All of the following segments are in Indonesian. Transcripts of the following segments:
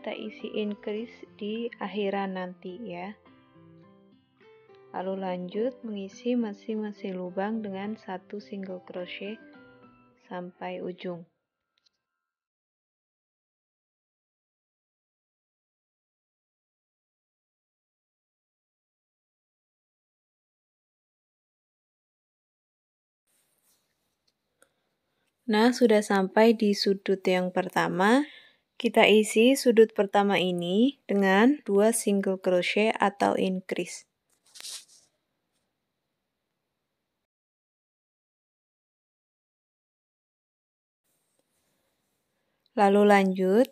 kita isi increase di akhiran nanti ya. Lalu lanjut mengisi masing-masing lubang dengan satu single crochet sampai ujung. Nah, sudah sampai di sudut yang pertama. Kita isi sudut pertama ini dengan 2 single crochet atau increase. Lalu lanjut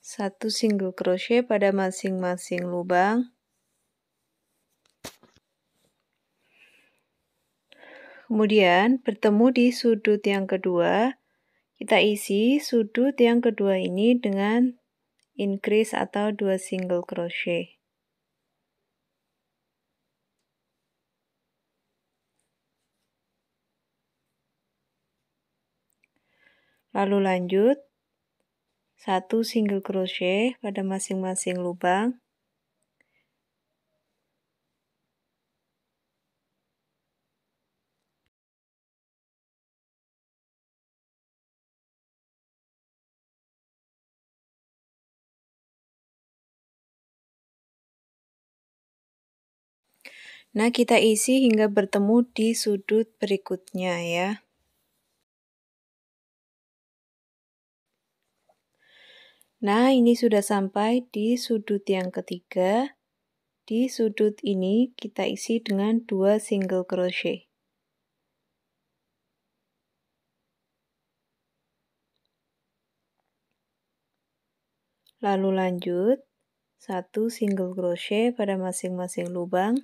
satu single crochet pada masing-masing lubang. Kemudian bertemu di sudut yang kedua kita isi sudut yang kedua ini dengan increase atau dua single crochet. Lalu lanjut satu single crochet pada masing-masing lubang Nah, kita isi hingga bertemu di sudut berikutnya ya. Nah, ini sudah sampai di sudut yang ketiga. Di sudut ini kita isi dengan dua single crochet. Lalu lanjut, satu single crochet pada masing-masing lubang.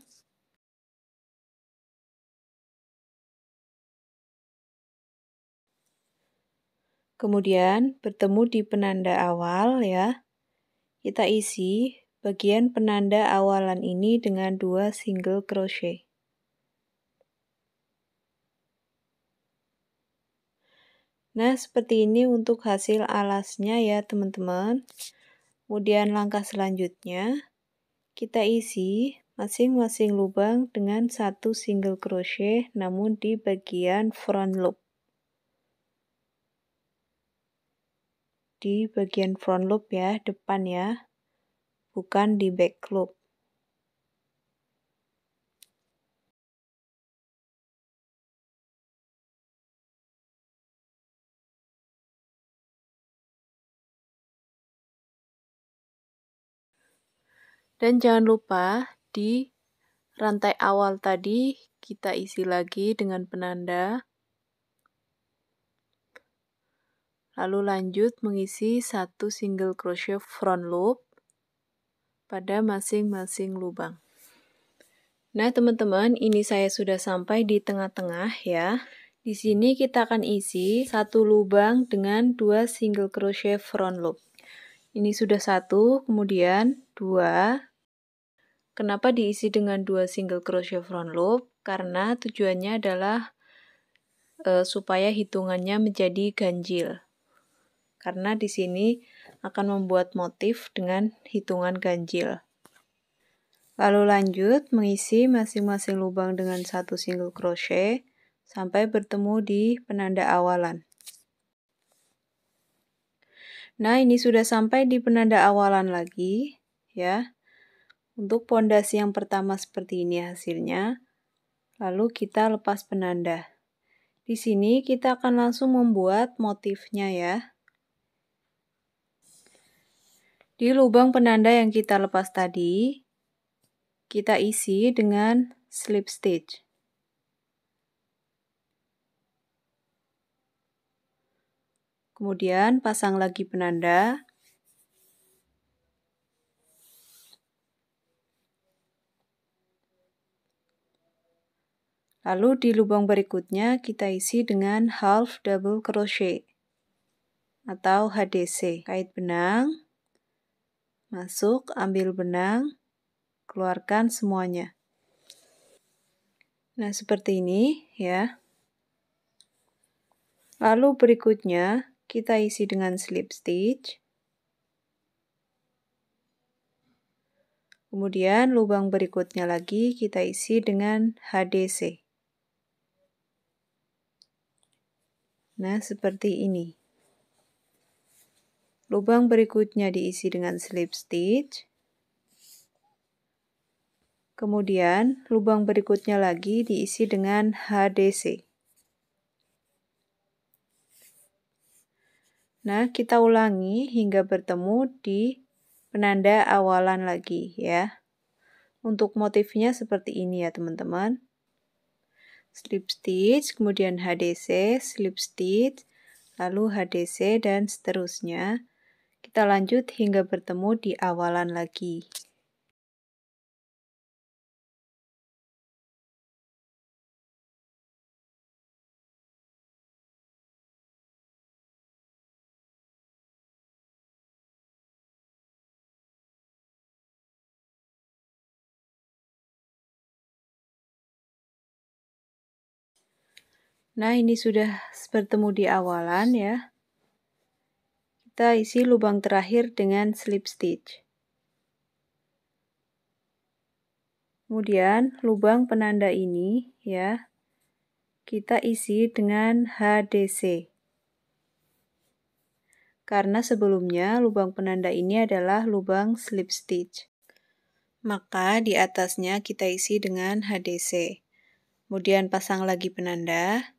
Kemudian bertemu di penanda awal ya. Kita isi bagian penanda awalan ini dengan dua single crochet. Nah, seperti ini untuk hasil alasnya ya, teman-teman. Kemudian langkah selanjutnya, kita isi masing-masing lubang dengan satu single crochet namun di bagian front loop. di bagian front loop ya, depan ya, bukan di back loop. Dan jangan lupa di rantai awal tadi kita isi lagi dengan penanda Lalu lanjut mengisi satu single crochet front loop pada masing-masing lubang. Nah, teman-teman, ini saya sudah sampai di tengah-tengah ya. Di sini kita akan isi satu lubang dengan dua single crochet front loop. Ini sudah satu, kemudian dua. Kenapa diisi dengan dua single crochet front loop? Karena tujuannya adalah e, supaya hitungannya menjadi ganjil karena di sini akan membuat motif dengan hitungan ganjil. Lalu lanjut mengisi masing-masing lubang dengan satu single crochet sampai bertemu di penanda awalan. Nah, ini sudah sampai di penanda awalan lagi ya. Untuk pondasi yang pertama seperti ini hasilnya. Lalu kita lepas penanda. Di sini kita akan langsung membuat motifnya ya. Di lubang penanda yang kita lepas tadi, kita isi dengan slip stitch. Kemudian pasang lagi penanda. Lalu di lubang berikutnya kita isi dengan half double crochet atau HDC. Kait benang. Masuk, ambil benang, keluarkan semuanya. Nah, seperti ini ya. Lalu berikutnya kita isi dengan slip stitch. Kemudian lubang berikutnya lagi kita isi dengan HDC. Nah, seperti ini. Lubang berikutnya diisi dengan slip stitch. Kemudian, lubang berikutnya lagi diisi dengan HDC. Nah, kita ulangi hingga bertemu di penanda awalan lagi ya. Untuk motifnya seperti ini ya teman-teman. Slip stitch, kemudian HDC, slip stitch, lalu HDC dan seterusnya. Kita lanjut hingga bertemu di awalan lagi. Nah, ini sudah bertemu di awalan ya kita isi lubang terakhir dengan slip stitch. Kemudian lubang penanda ini ya kita isi dengan HDC. Karena sebelumnya lubang penanda ini adalah lubang slip stitch. Maka di atasnya kita isi dengan HDC. Kemudian pasang lagi penanda.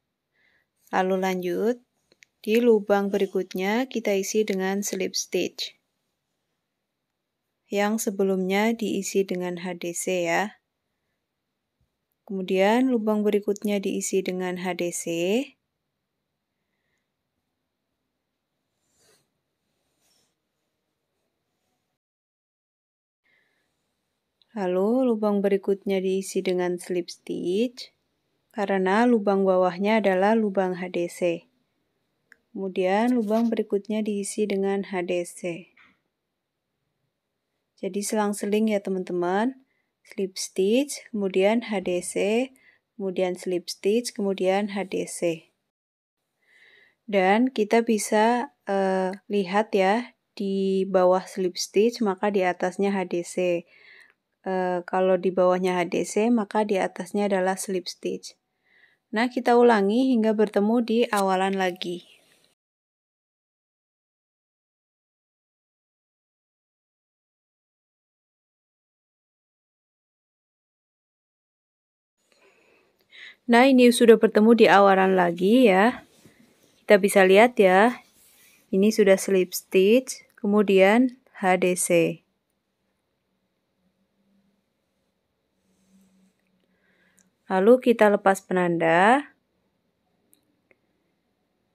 Lalu lanjut di lubang berikutnya kita isi dengan slip stitch. Yang sebelumnya diisi dengan HDC ya. Kemudian lubang berikutnya diisi dengan HDC. Lalu lubang berikutnya diisi dengan slip stitch karena lubang bawahnya adalah lubang HDC. Kemudian lubang berikutnya diisi dengan HDC. Jadi selang-seling ya teman-teman. Slip stitch, kemudian HDC, kemudian slip stitch, kemudian HDC. Dan kita bisa eh, lihat ya di bawah slip stitch maka di atasnya HDC. Eh, kalau di bawahnya HDC, maka di atasnya adalah slip stitch. Nah, kita ulangi hingga bertemu di awalan lagi. Nah, ini sudah bertemu di awaran lagi ya. Kita bisa lihat ya. Ini sudah slip stitch, kemudian HDC. Lalu kita lepas penanda.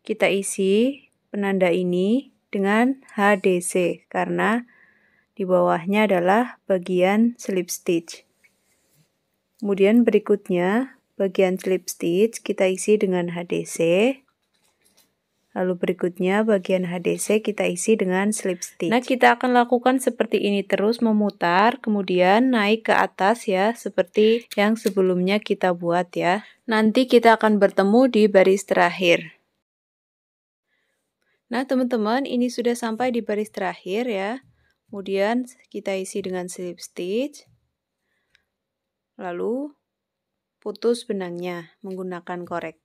Kita isi penanda ini dengan HDC karena di bawahnya adalah bagian slip stitch. Kemudian berikutnya Bagian slip stitch kita isi dengan HDC. Lalu berikutnya bagian HDC kita isi dengan slip stitch. Nah, kita akan lakukan seperti ini terus memutar, kemudian naik ke atas ya, seperti yang sebelumnya kita buat ya. Nanti kita akan bertemu di baris terakhir. Nah, teman-teman, ini sudah sampai di baris terakhir ya. Kemudian kita isi dengan slip stitch. Lalu putus benangnya menggunakan korek.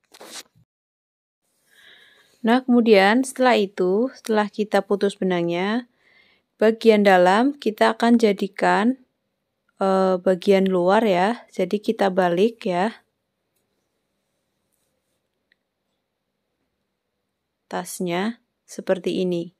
Nah, kemudian setelah itu, setelah kita putus benangnya, bagian dalam kita akan jadikan e, bagian luar ya. Jadi kita balik ya. Tasnya seperti ini.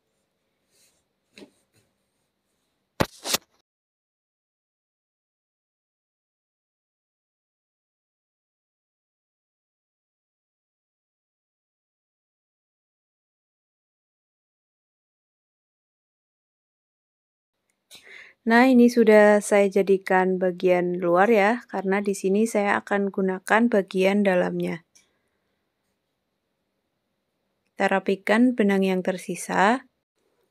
Nah, ini sudah saya jadikan bagian luar ya, karena di sini saya akan gunakan bagian dalamnya. Kita rapikan benang yang tersisa,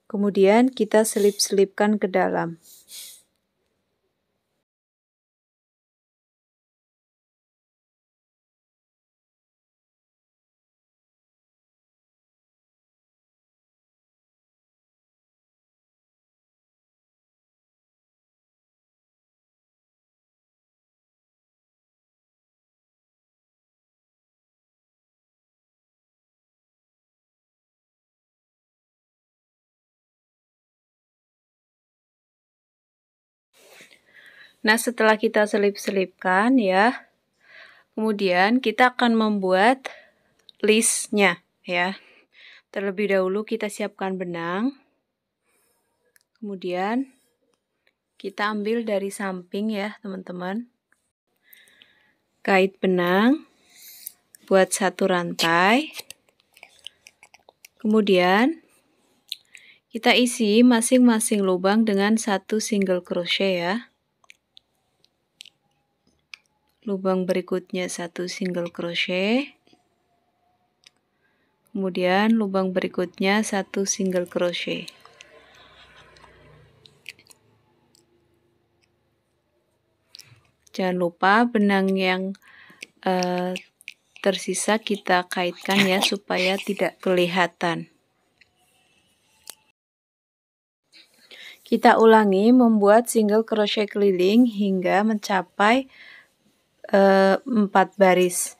kemudian kita selip-selipkan ke dalam. Nah, setelah kita selip-selipkan ya, kemudian kita akan membuat listnya ya. Terlebih dahulu kita siapkan benang. Kemudian kita ambil dari samping ya, teman-teman. Kait benang buat satu rantai. Kemudian kita isi masing-masing lubang dengan satu single crochet ya lubang berikutnya satu single crochet kemudian lubang berikutnya satu single crochet jangan lupa benang yang uh, tersisa kita kaitkan ya supaya tidak kelihatan Kita ulangi membuat single crochet keliling hingga mencapai Eh, empat baris.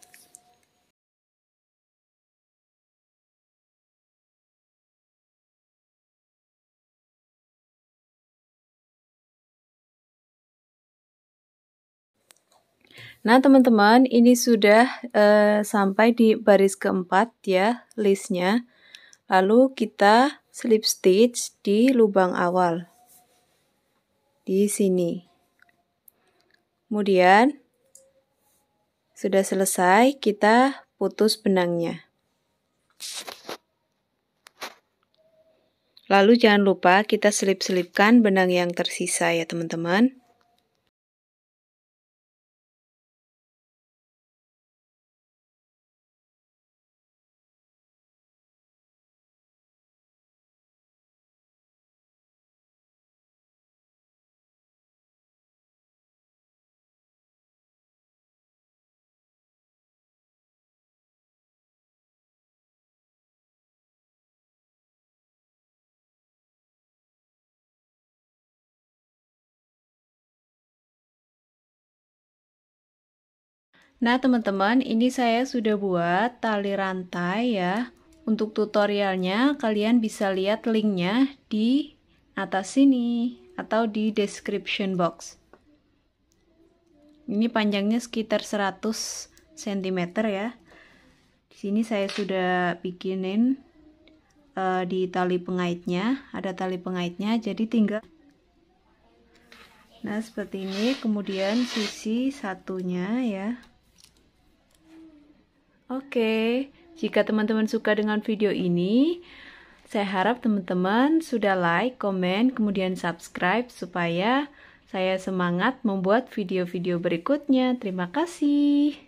Nah, teman-teman, ini sudah uh, sampai di baris keempat ya listnya. Lalu kita slip stitch di lubang awal. Di sini. Kemudian sudah selesai, kita putus benangnya. Lalu jangan lupa kita selip-selipkan benang yang tersisa ya teman-teman. Nah teman-teman ini saya sudah buat tali rantai ya Untuk tutorialnya kalian bisa lihat linknya di atas sini Atau di description box Ini panjangnya sekitar 100 cm ya Di sini saya sudah bikinin uh, di tali pengaitnya Ada tali pengaitnya jadi tinggal Nah seperti ini kemudian sisi satunya ya Oke, jika teman-teman suka dengan video ini, saya harap teman-teman sudah like, komen, kemudian subscribe supaya saya semangat membuat video-video berikutnya. Terima kasih.